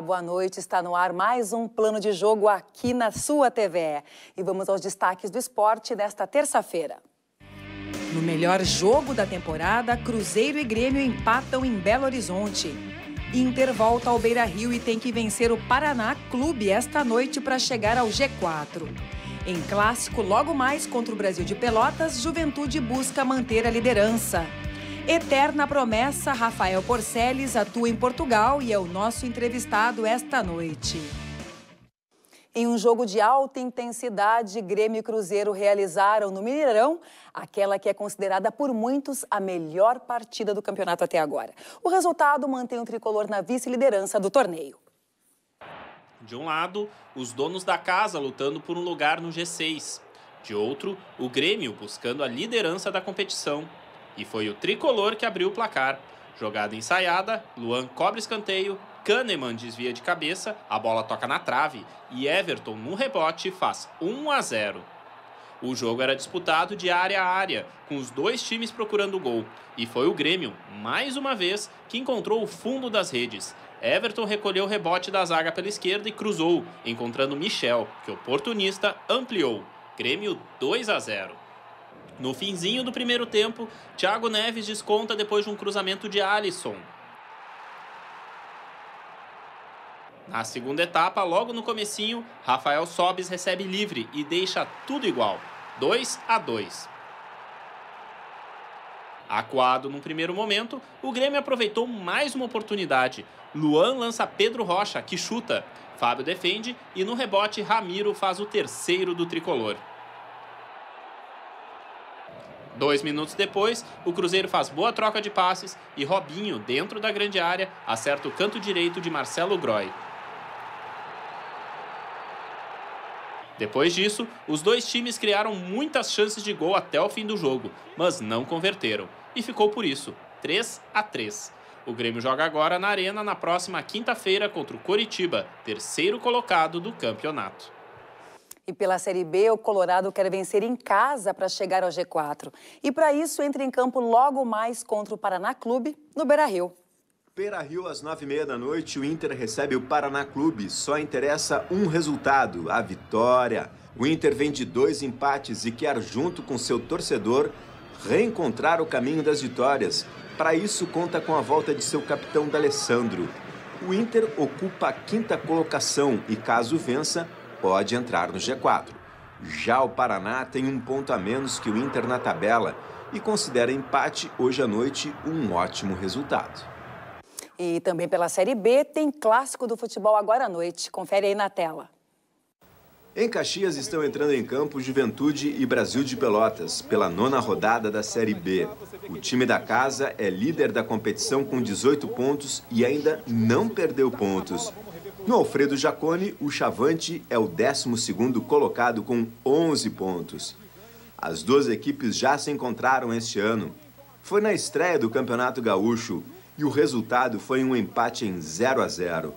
boa noite. Está no ar mais um plano de jogo aqui na sua TV E vamos aos destaques do esporte desta terça-feira. No melhor jogo da temporada, Cruzeiro e Grêmio empatam em Belo Horizonte. Inter volta ao Beira Rio e tem que vencer o Paraná Clube esta noite para chegar ao G4. Em clássico, logo mais contra o Brasil de Pelotas, Juventude busca manter a liderança. Eterna Promessa, Rafael Porceles atua em Portugal e é o nosso entrevistado esta noite. Em um jogo de alta intensidade, Grêmio e Cruzeiro realizaram no Mineirão aquela que é considerada por muitos a melhor partida do campeonato até agora. O resultado mantém o tricolor na vice-liderança do torneio. De um lado, os donos da casa lutando por um lugar no G6. De outro, o Grêmio buscando a liderança da competição e foi o tricolor que abriu o placar. Jogada ensaiada, Luan cobre escanteio, Kahneman desvia de cabeça, a bola toca na trave e Everton, no rebote, faz 1 a 0. O jogo era disputado de área a área, com os dois times procurando o gol, e foi o Grêmio, mais uma vez, que encontrou o fundo das redes. Everton recolheu o rebote da zaga pela esquerda e cruzou, encontrando Michel, que oportunista ampliou. Grêmio 2 a 0. No finzinho do primeiro tempo, Thiago Neves desconta depois de um cruzamento de Alisson. Na segunda etapa, logo no comecinho, Rafael Sobis recebe livre e deixa tudo igual, 2 a 2. Acuado num primeiro momento, o Grêmio aproveitou mais uma oportunidade. Luan lança Pedro Rocha, que chuta. Fábio defende e no rebote Ramiro faz o terceiro do tricolor. Dois minutos depois, o Cruzeiro faz boa troca de passes e Robinho, dentro da grande área, acerta o canto direito de Marcelo Groy. Depois disso, os dois times criaram muitas chances de gol até o fim do jogo, mas não converteram. E ficou por isso, 3 a 3. O Grêmio joga agora na Arena na próxima quinta-feira contra o Coritiba, terceiro colocado do campeonato. E pela Série B, o Colorado quer vencer em casa para chegar ao G4. E para isso, entra em campo logo mais contra o Paraná Clube, no Beira-Rio. Beira-Rio, às nove e meia da noite, o Inter recebe o Paraná Clube. Só interessa um resultado, a vitória. O Inter vem de dois empates e quer, junto com seu torcedor, reencontrar o caminho das vitórias. Para isso, conta com a volta de seu capitão D'Alessandro. O Inter ocupa a quinta colocação e, caso vença, pode entrar no G4. Já o Paraná tem um ponto a menos que o Inter na tabela e considera empate hoje à noite um ótimo resultado. E também pela Série B tem clássico do futebol agora à noite. Confere aí na tela. Em Caxias estão entrando em campo Juventude e Brasil de Pelotas pela nona rodada da Série B. O time da casa é líder da competição com 18 pontos e ainda não perdeu pontos. No Alfredo Jacone, o Chavante é o 12 colocado com 11 pontos. As duas equipes já se encontraram este ano. Foi na estreia do Campeonato Gaúcho e o resultado foi um empate em 0 a 0.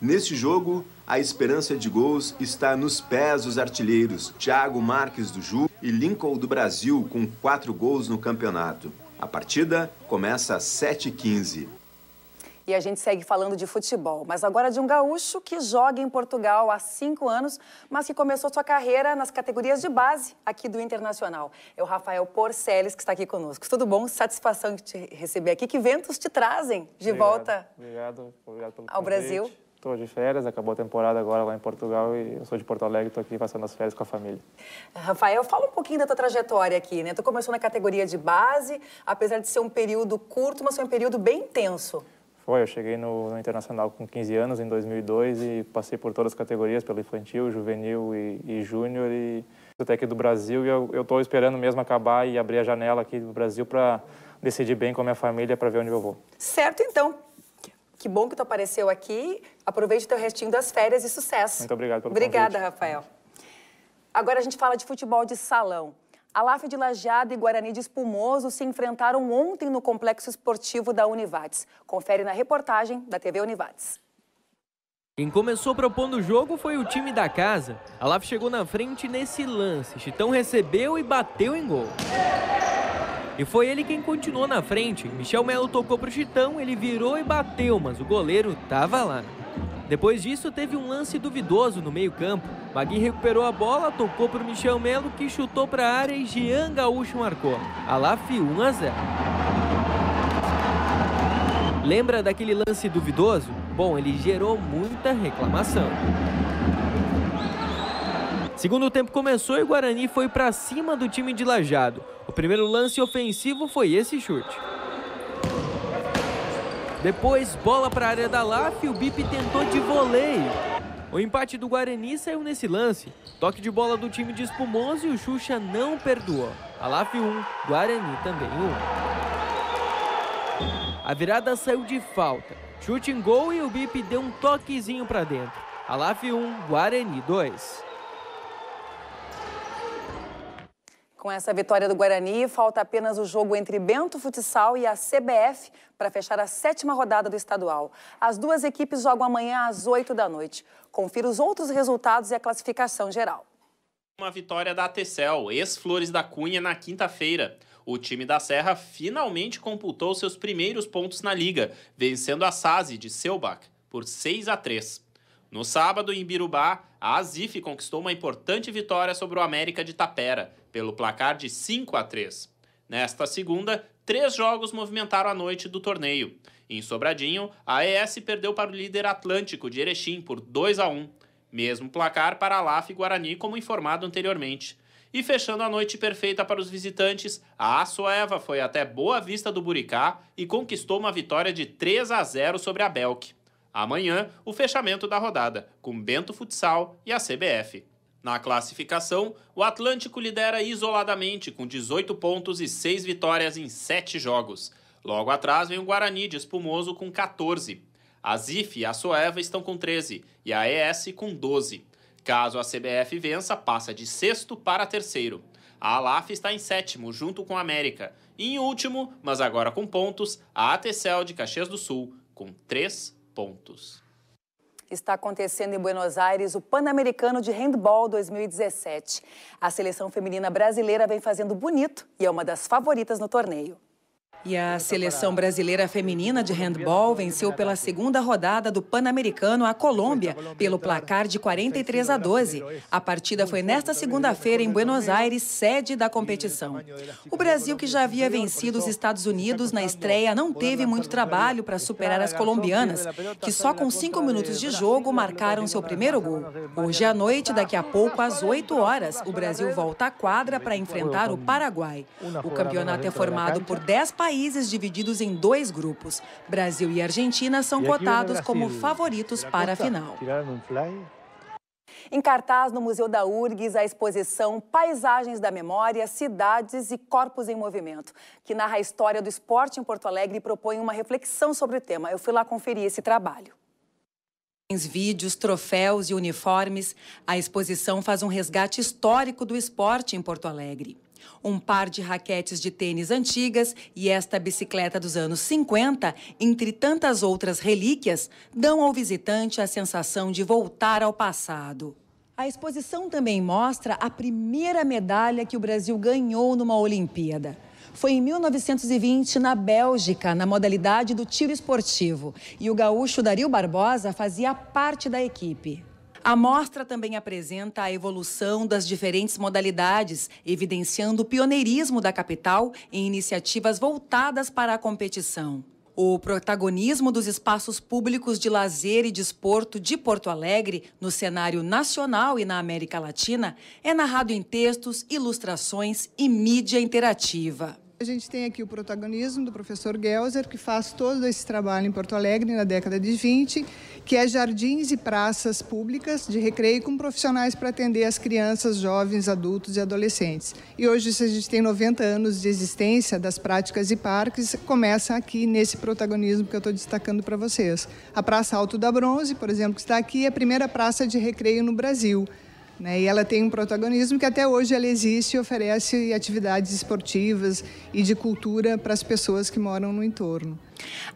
Neste jogo, a esperança de gols está nos pés dos artilheiros Thiago Marques do Ju e Lincoln do Brasil com 4 gols no campeonato. A partida começa às 7h15. E a gente segue falando de futebol, mas agora de um gaúcho que joga em Portugal há cinco anos, mas que começou sua carreira nas categorias de base aqui do Internacional. É o Rafael Porceles que está aqui conosco. Tudo bom? Satisfação de te receber aqui. Que ventos te trazem de obrigado, volta obrigado, obrigado pelo ao convite. Brasil? Estou de férias, acabou a temporada agora lá em Portugal e eu sou de Porto Alegre, estou aqui passando as férias com a família. Rafael, fala um pouquinho da tua trajetória aqui, né? Tu começou na categoria de base, apesar de ser um período curto, mas foi um período bem intenso. Foi, eu cheguei no, no, Internacional com 15 anos, em 2002, e passei por todas as categorias, pelo infantil, juvenil e, e júnior, e até aqui do Brasil, e eu estou esperando mesmo acabar e abrir a janela aqui do Brasil para decidir bem com a minha família, para ver onde eu vou. Certo, então. Que bom que tu apareceu aqui. Aproveite teu restinho das férias e sucesso. Muito obrigado pelo Obrigada, convite. Rafael. Agora a gente fala de futebol de salão. Alaf de Lajeado e Guarani de Espumoso se enfrentaram ontem no complexo esportivo da Univates. Confere na reportagem da TV Univates. Quem começou propondo o jogo foi o time da casa. Alaf chegou na frente nesse lance. Chitão recebeu e bateu em gol. E foi ele quem continuou na frente. Michel Melo tocou pro Chitão, ele virou e bateu, mas o goleiro estava lá. Depois disso, teve um lance duvidoso no meio-campo. Magui recuperou a bola, tocou para o Michel Melo, que chutou para a área e Jean Gaúcho marcou. Alaf 1 a 0. Lembra daquele lance duvidoso? Bom, ele gerou muita reclamação. Segundo tempo começou e o Guarani foi para cima do time de Lajado. O primeiro lance ofensivo foi esse chute. Depois, bola para a área da Laf e o Bip tentou de voleio. O empate do Guarani saiu nesse lance. Toque de bola do time de Espumoso e o Xuxa não perdoou. A Laf 1, Guarani também 1. A virada saiu de falta. Chute em gol e o Bip deu um toquezinho para dentro. A Laf 1, Guarani 2. Com essa vitória do Guarani, falta apenas o jogo entre Bento Futsal e a CBF para fechar a sétima rodada do estadual. As duas equipes jogam amanhã às 8 da noite. Confira os outros resultados e a classificação geral. Uma vitória da Tecel, ex-Flores da Cunha, na quinta-feira. O time da Serra finalmente computou seus primeiros pontos na liga, vencendo a SASE de Selbach por 6 a 3. No sábado, em Birubá, a Azif conquistou uma importante vitória sobre o América de Tapera, pelo placar de 5 a 3. Nesta segunda, três jogos movimentaram a noite do torneio. Em Sobradinho, a ES perdeu para o líder Atlântico de Erechim por 2 a 1, mesmo placar para a e Guarani como informado anteriormente. E fechando a noite perfeita para os visitantes, a Açoeva foi até Boa Vista do Buricá e conquistou uma vitória de 3 a 0 sobre a Belk. Amanhã, o fechamento da rodada, com Bento Futsal e a CBF. Na classificação, o Atlântico lidera isoladamente com 18 pontos e 6 vitórias em 7 jogos. Logo atrás vem o Guarani de Espumoso com 14. A ZIF e a Soeva estão com 13 e a ES com 12. Caso a CBF vença, passa de sexto para terceiro. A Alaf está em sétimo, junto com a América. E em último, mas agora com pontos, a ATCL de Caxias do Sul, com três pontos está acontecendo em Buenos Aires o Pan-Americano de Handball 2017. A seleção feminina brasileira vem fazendo bonito e é uma das favoritas no torneio. E a seleção brasileira feminina de handball venceu pela segunda rodada do Pan-Americano a Colômbia pelo placar de 43 a 12. A partida foi nesta segunda-feira em Buenos Aires, sede da competição. O Brasil, que já havia vencido os Estados Unidos na estreia, não teve muito trabalho para superar as colombianas, que só com cinco minutos de jogo marcaram seu primeiro gol. Hoje à noite, daqui a pouco, às 8 horas, o Brasil volta à quadra para enfrentar o Paraguai. O campeonato é formado por 10 países países divididos em dois grupos. Brasil e Argentina são cotados como favoritos para a final. Em cartaz no Museu da URGS, a exposição Paisagens da Memória, Cidades e Corpos em Movimento, que narra a história do esporte em Porto Alegre e propõe uma reflexão sobre o tema. Eu fui lá conferir esse trabalho. Vídeos, troféus e uniformes, a exposição faz um resgate histórico do esporte em Porto Alegre. Um par de raquetes de tênis antigas e esta bicicleta dos anos 50, entre tantas outras relíquias, dão ao visitante a sensação de voltar ao passado. A exposição também mostra a primeira medalha que o Brasil ganhou numa Olimpíada. Foi em 1920, na Bélgica, na modalidade do tiro esportivo. E o gaúcho Dario Barbosa fazia parte da equipe. A mostra também apresenta a evolução das diferentes modalidades, evidenciando o pioneirismo da capital em iniciativas voltadas para a competição. O protagonismo dos espaços públicos de lazer e desporto de Porto Alegre no cenário nacional e na América Latina é narrado em textos, ilustrações e mídia interativa. A gente tem aqui o protagonismo do professor Gelser, que faz todo esse trabalho em Porto Alegre na década de 20, que é jardins e praças públicas de recreio com profissionais para atender as crianças, jovens, adultos e adolescentes. E hoje se a gente tem 90 anos de existência das práticas e parques, começa aqui nesse protagonismo que eu estou destacando para vocês. A Praça Alto da Bronze, por exemplo, que está aqui, é a primeira praça de recreio no Brasil. Né? E ela tem um protagonismo que até hoje ela existe e oferece atividades esportivas e de cultura para as pessoas que moram no entorno.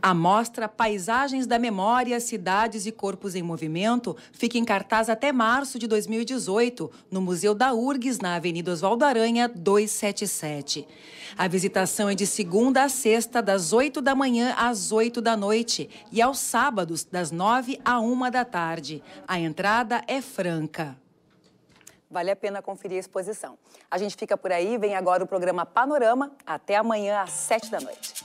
A mostra Paisagens da Memória, Cidades e Corpos em Movimento fica em cartaz até março de 2018, no Museu da URGS, na Avenida Oswaldo Aranha, 277. A visitação é de segunda a sexta, das 8 da manhã às 8 da noite, e aos sábados, das 9 à 1 da tarde. A entrada é franca. Vale a pena conferir a exposição. A gente fica por aí, vem agora o programa Panorama. Até amanhã às 7 da noite.